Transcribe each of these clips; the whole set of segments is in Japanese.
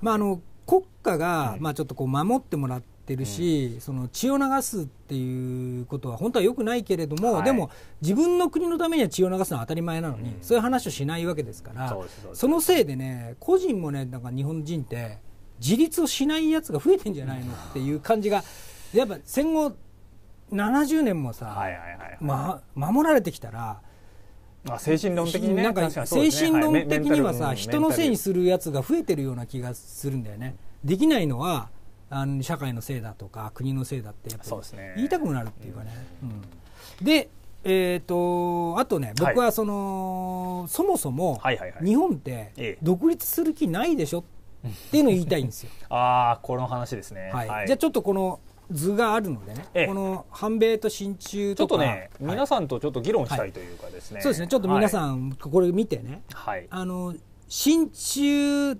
まあ、あの国家が、まあ、ちょっとこう守ってもらってるし、うん、その血を流すっていうことは本当はよくないけれども、はい、でも自分の国のためには血を流すのは当たり前なのに、うん、そういう話をしないわけですからそのせいでね個人もねなんか日本人って自立をしないやつが増えてんじゃないのっていう感じがやっぱ戦後70年もさ、はいはいはいはい、ま、守られてきたら。あ精神論的にねなんか、ね、精神論的にはさ、はい、人のせいにするやつが増えてるような気がするんだよね、できないのはあの社会のせいだとか国のせいだってやっぱり、ね、言いたくもなるっていうかね、うん、でえーと、あとね、僕はその、はい、そもそも日本って独立する気ないでしょっていうのを言いたいんですよ。ああ、この話ですね、はい、はい、じゃあちょっとこの図があるのでね、ええ、この反米と親中とかちょっとね、はい、皆さんとちょっと議論したいというかですね、はい、そうですねちょっと皆さん、これ見てね、はい、あの親中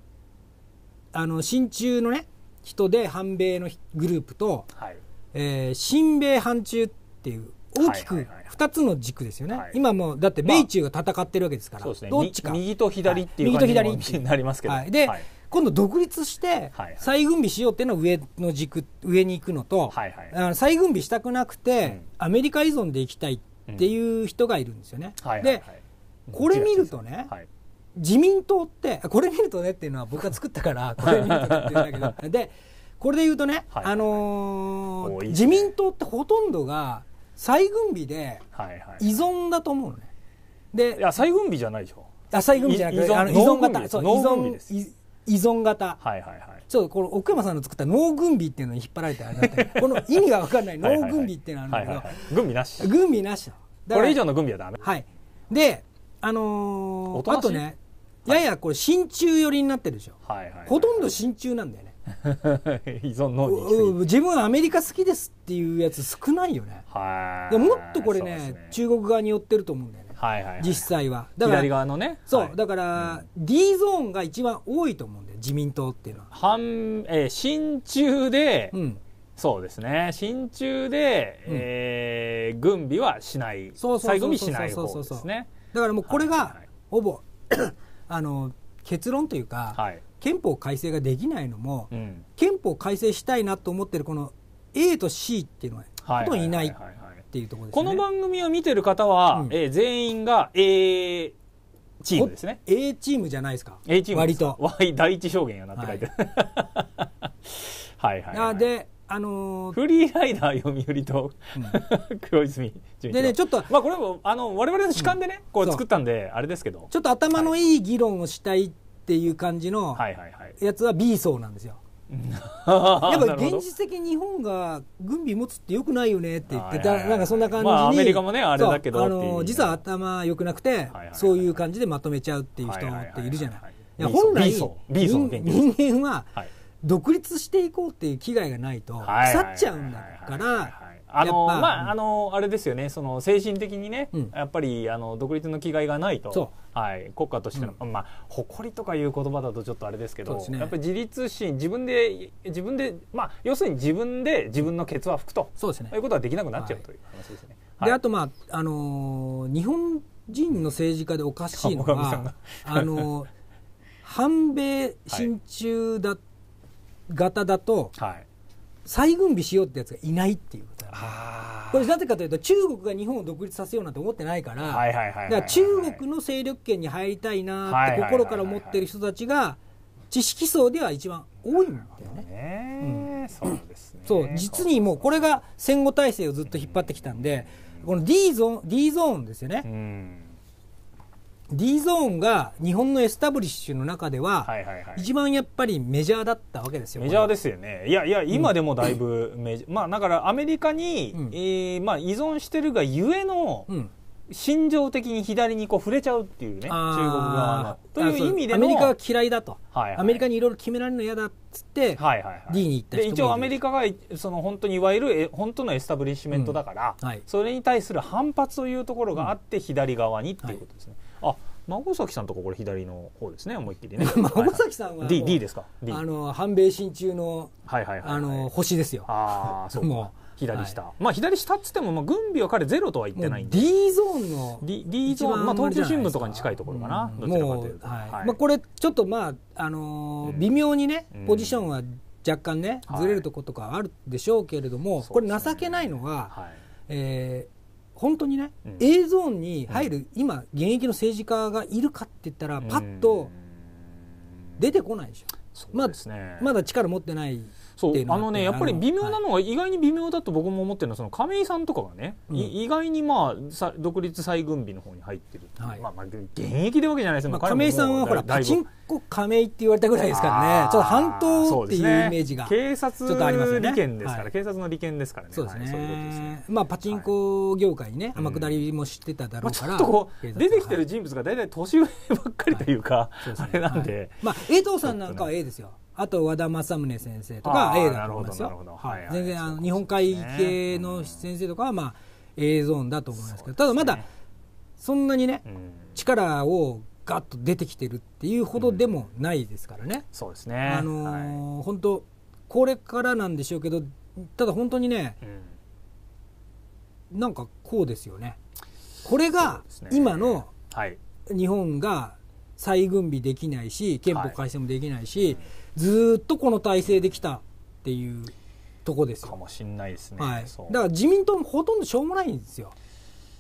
あの親中のね人で反米のグループと、はいえー、親米反中っていう大きく2つの軸ですよね、はいはいはい、今もだって米中が戦ってるわけですから、まあ、どっちか、ね、右と左っていう感じになりますけど、はい、で、はい今度独立して再軍備しようっていうのは上の軸上に行くのと、はいはい、あの再軍備したくなくて、アメリカ依存で行きたいっていう人がいるんですよね。うん、で、これ見るとね、はい、自民党ってこれ見るとねっていうのは僕が作ったからこれ見るとねって言うんだけどでこれで言うとね、はい、あのー自民党ってほとんどが再軍備で依存だと思うのね。はいはい、でいや再軍備じゃないでしょ。あ再軍備じゃなくて依存型依存依存型、はいはいはい、ちょっとこの奥山さんの作った脳軍備っていうのに引っ張られてあれ この意味が分かんない脳軍備っていうのあるんだけど、はいはいはい、軍備なし軍備なしこれ以上の軍備はダメはいであのー、あとねややこれ真鍮寄りになってるでしょ、はいはいはいはい、ほとんど真鍮なんだよね 依存自分はアメリカ好きですっていうやつ少ないよねいもっとこれね、ね、中国側に寄ってると思うんだよねはいはいはい、実際はだから左側のねそう、はい、だから、うん、D ゾーンが一番多いと思うんだよ自民党っていうのは反、えー、親中で、うん、そうですね親中で、うん、えー、軍備はしないしない方ですねだからもうこれが、ほぼ あの結論というか、はい、憲法改正ができないのも、うん、憲法改正したいなと思ってるこの A と C っていうのはほとんどいないっていうところですねこの番組を見てる方は、うん、えー、全員が A チームですね A チームじゃないですか A チーム割と第一証言やなって書いてある、はい、はいはい、はい、であのー、フリーライダー読売と、うん、黒泉純一でねちょっとまあこれもあの我々の主観でね、うん、こう作ったんであれですけどちょっと頭のいい議論をしたいっていう感じのやつは B 層なんですよ、はい やっぱ現実的に日本が軍備持つってよくないよねって言ってた、なんかそんな感じに、まあ、アメリカもね、あれだけどあの実は頭良くなくて、そういう感じでまとめちゃうっていう人っているじゃない。いや本来人間は独立していこうっていう危害がないと腐っちゃうんだから。あのまああのあれですよねその精神的にね、うん、やっぱりあの独立の気概がないと、はい、国家としての、うん、まあ誇りとかいう言葉だとちょっとあれですけど、ね、やっぱり自立心自分で自分でまあ要するに自分で自分のケツは拭くとそうです、ね、いうことはできなくなっちゃうという話ですね。はい、であとまああのー、日本人の政治家でおかしいのは あのー、反米親中だ、はい、型だと、はい再軍備しようってやつがいないっていうことこれなぜかというと中国が日本を独立させようなんて思ってないから中国の勢力圏に入りたいなって心から思ってる人たちが知識層では一番多いんだよね。そう実にもうこれが戦後体制をずっと引っ張ってきたんでこの D ゾーン D ゾーンですよね。D ゾーンが日本のエスタブリッシュの中では一番やっぱりメジャーだったわけですよメジャーですよねいやいや今でもだいぶメジャー、うん、まあだからアメリカに、うん、えー、まあ、依存してるがゆえの、うん心情的に左にこう触れちゃうっていうね中国側のという意味でアメリカが嫌いだと、はいはい、アメリカにいろいろ決められるの嫌だっつって、はいはいはい、D に行った一応アメリカがその本当にいわゆる本当のエスタブリッシュメントだから、うんはい、それに対する反発というところがあって左側にっていうことですね、はいあ孫崎さんとここれ左の方ですね思いっきりね 孫崎さんは D, D ですか、D、あの反米親中の,、はいはいはい、あの星ですよああそうもう左下、はい、まあ左下っつっても、まあ、軍備は彼ゼロとは言ってないんで D ゾーンの D, D ゾーンまあ東京新聞とかに近いところかな、うん、どちらかというと、はい、まあ、これちょっとまあ、あのーうん、微妙にねポジションは若干ね、うん、ずれるとことかあるでしょうけれども、これ情けないのは、はえー本当にね、うん、A ゾーンに入る、今現役の政治家がいるかって言ったらパッと出てこないでしょ、うん、まあ、まだ力持ってないそうあのねやっぱり微妙なのが意外に微妙だと僕も思ってるのはその亀井さんとかがね、うん、意外にまあ独立再軍備の方に入ってる、はい、まあまあ現役でわけじゃないですまあ、亀井さんはほらパチンコ亀井って言われたぐらいですからねちょっと半島っていうイメージが、ね、警察ちょっとあります利権ですから、はい、警察の利権ですからねそうですねはい、そういうことですねまあパチンコ業界にね天下りも知ってただろうから、うん、まあ、ちょっとこう出てきてる人物が大体年上ばっかりというか、あれなんで、まあ江藤さんなんかは A ですよあと和田政宗先生とか映画とかですよ、はい全然あの日本海系の先生とかは、まあ、映像だと思いますけどただまだそんなにね、力をガッと出てきてるっていうほどでもないですからね、そうですね、あの本当これからなんでしょうけどただ本当にね、なんかこうですよねこれが今の日本が再軍備できないし憲法改正もできないし、はい、ずっとこの体制できたっていうとこですよかもしれないですね、はい、だから自民党もほとんどしょうもないんですよ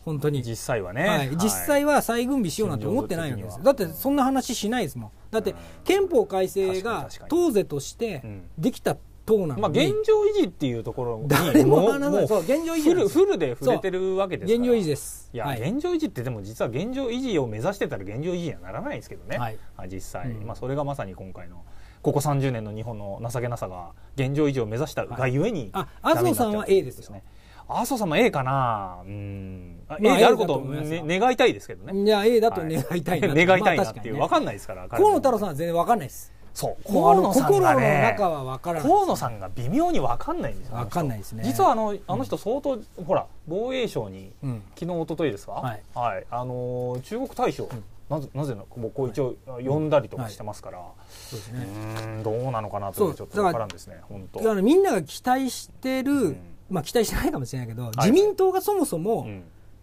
本当に実際はね、はい、実際は再軍備しようなんて思ってないんですだってそんな話しないですもんだって憲法改正が党是としてできたうなまあ、現状維持っていうところに誰も話ない現状維持フルフルで触れてるわけですから現状維持ですいや、はい、現状維持ってでも実は現状維持を目指してたら現状維持にはならないですけどね、はい、実際、うん、まあ、それがまさに今回のここ30年の日本の情けなさが現状維持を目指したがゆえに、はい、あ麻生さんは A ですよね麻生さんも A かなうん、まあ、A であることを、ね、願いたいですけどねいや A だと願いたいな、はい、願いたいなっていう、まあね、かんないですから河野太郎さんは全然わかんないですそう河野さんがね河野さんが微妙に分かんないんですよ分かんないですね実はあのあの人相当、ほら防衛省に、うん、昨日一昨日ですか、はいはいあの中国大将、なぜなぜもうこう一応呼んだりとかしてますから、そうですねどうなのかなとちょっと分からんですね本当だからみんなが期待してる、まあ期待してないかもしれないけど、自民党がそもそも、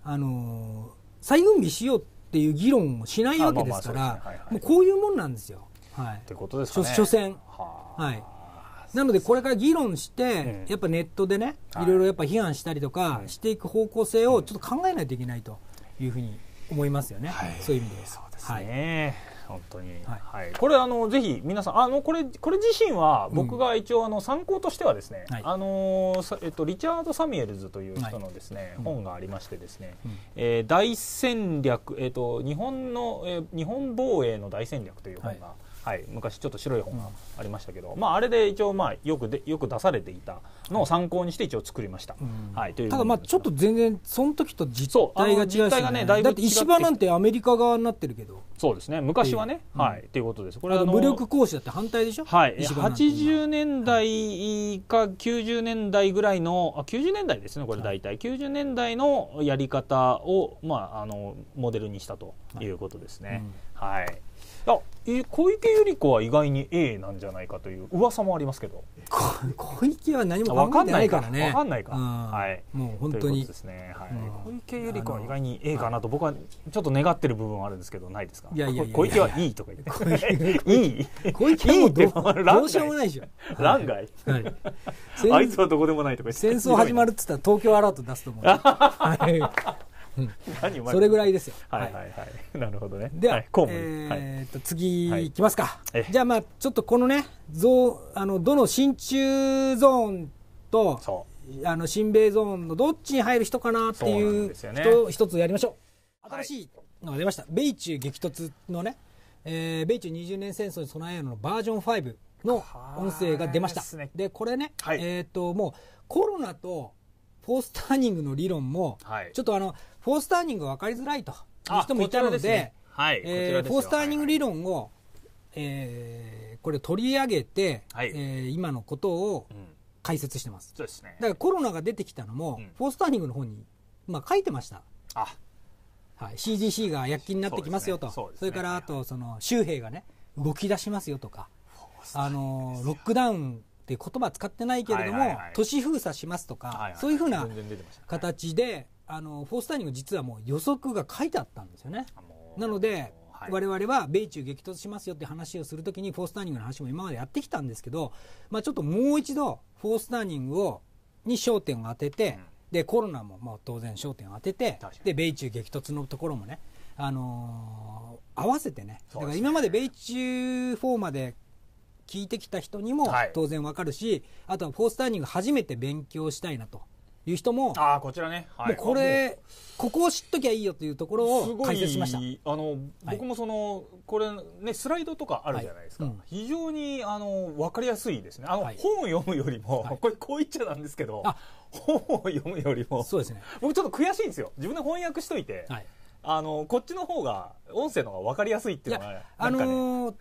あの再軍備しようっていう議論をしないわけですから、もうこういうもんなんですよ。はい、ってことですかね。初戦はいなのでこれから議論して、やっぱネットでね、いろいろやっぱ批判したりとかしていく方向性をちょっと考えないといけないというふうに思いますよね、そういう意味で。そうですね、はい本当に、はい、はい、これあのぜひ皆さんあのこれこれ自身は僕が一応あの参考としてはですね、あのえっとリチャード・サミュエルズという人のですね、はい本がありましてですね、うん、えー、大戦略えっと日本の、えー、日本防衛の大戦略という本がはい、昔ちょっと白い本がありましたけど、うん、まあ、あれで一応、まあ、よくでよく出されていたのを参考にして一応作りました、はい、ただまあちょっと全然その時と実態が違うし、ね、うね、だって石破なんてアメリカ側になってるけどそうですね昔はね、と、はいっていうことですこれは武力行使だって反対でしょはい80年代か90年代ぐらいのあ90年代ですねこれ大体、はい、90年代のやり方を、まあ、あのモデルにしたということですね、はい、うんはいあえ小池百合子は意外に A なんじゃないかという噂もありますけど小池は何も考かんないからね分かんないか、はいもう本当に小池百合子は意外に A かなと僕はちょっと願ってる部分あるんですけどないですか小池は E とか言って小池はもうどうしようもないじゃんあいつはどこでもないとか戦争始まるっつったら東京アラート出すと思う、はいそれぐらいですよ。はいはいはい。なるほどね。では、えっと、次いきますか。じゃあまあ、ちょっとこのね、ゾあの、どの真鍮ゾーンと、あの、新米ゾーンのどっちに入る人かなっていう人を一つやりましょう。新しいのが出ました。米中激突のね、えー、米中20年戦争に備えるのバージョン5の音声が出ました。で、これね、えっと、もうコロナと、フォースターニングの理論も、はい、ちょっとあの、フォースターニングが分かりづらいという人もいたので、でねはいえー、フォースターニング理論を、はい、えー、これ取り上げて、はい、えー、今のことを解説してます。うん、そうですね。だからコロナが出てきたのも、うん、フォースターニングの方に、まあ書いてました。あはい、CGC が躍起になってきますよと。そ、ねね、それからあと、その、周平がね、動き出しますよとか、あの、ロックダウンっていう言葉使ってないけれども、都市封鎖しますとか、そういうふうな形で、あのフォースターニング実はもう予測が書いてあったんですよね。なので、我々は米中激突しますよって話をするときにフォースターニングの話も今までやってきたんですけど、まあ、ちょっともう一度フォースターニングをに焦点を当てて、でコロナももう当然焦点を当ててで米中激突のところもね、あのー、合わせてねだから今まで米中4まで聞いてきた人にも当然わかるし、はい、あとはフォースターニング初めて勉強したいなという人もあこちらね、はい、もうこれここを知っときゃいいよというところを解説しましたあの、僕もそのこれねスライドとかあるじゃないですか、はいうん、非常にあの分かりやすいですねあの、本を読むよりも、これこう言っちゃなんですけど本を読むよりもそうですね僕ちょっと悔しいんですよ自分で翻訳しといて、あのこっちの方が音声の方が分かりやすいっていうのは、ね、あのー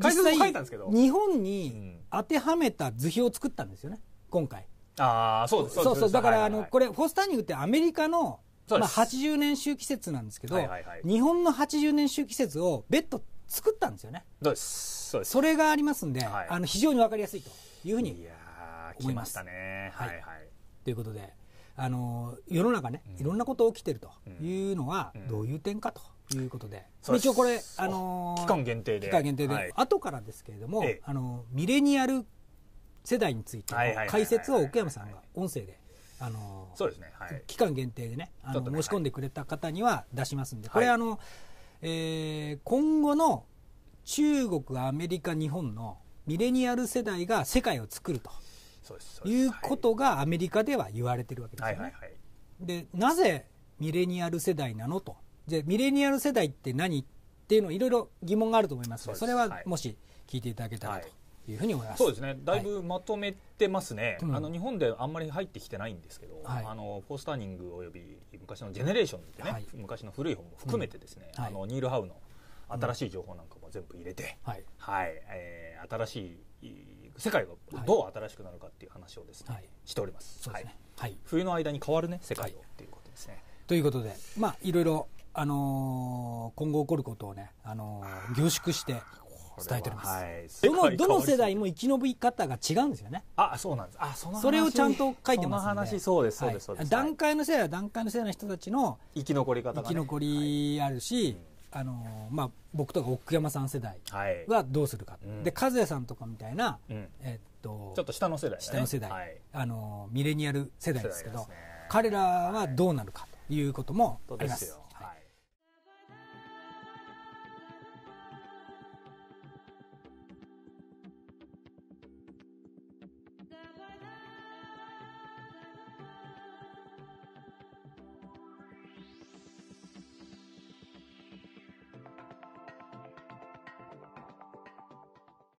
解説も書いたんですけど日本に当てはめた図表を作ったんですよね今回ああそうですそうそうだから、あのこれフォスターニングってアメリカのまあ、80年周期説なんですけど、日本の80年周期説を別途作ったんですよねそうですそうですそれがありますんで、あの非常に分かりやすいというふうに思いましたねはい、はいということであの世の中ね、いろんなこと起きてるというのはどういう点かということで、一応これ、あのー、期間限定で、期間限定で、はい、後からですけれども、あのミレニアル世代についての解説を奥山さんが音声で。あの期間限定でねあの、ね、申し込んでくれた方には出しますんで、はい、これあの、えー、今後の中国アメリカ日本のミレニアル世代が世界を作るということがアメリカでは言われてるわけですよね。でなぜミレニアル世代なのとじゃあミレニアル世代って何っていうのいろいろ疑問があると思いますのでそれはもし聞いていただけたらと。いうふうに思います。そうですね。だいぶまとめてますね。はい、あの日本であんまり入ってきてないんですけど、はい、あのポスターニングおよび昔のジェネレーションってね、はい、昔の古い本も含めてですね、うん、あのニールハウの新しい情報なんかも全部入れて、うん、はい、えー、新しい世界がどう新しくなるかっていう話をですね、しております。はい、冬の間に変わるね世界をっていうことですね。ということで、まあいろいろあのー、今後起こることをね、あのー、凝縮して伝えております、はい、どのどの世代も生き延び方が違うんですよねあそうなんですあそのそれをちゃんと書いてますの話そうですそうです、はい、段階の世代は段階の世代の人たちの生き残り方、ね、生き残りあるし、はい、あのー、まあ、僕とか奥山さん世代はどうするか、で和也さんとかみたいな、うん、えー、っとちょっと下の世代、ね、下の世代、あのミレニアル世代ですけど、ね、彼らはどうなるかということもあります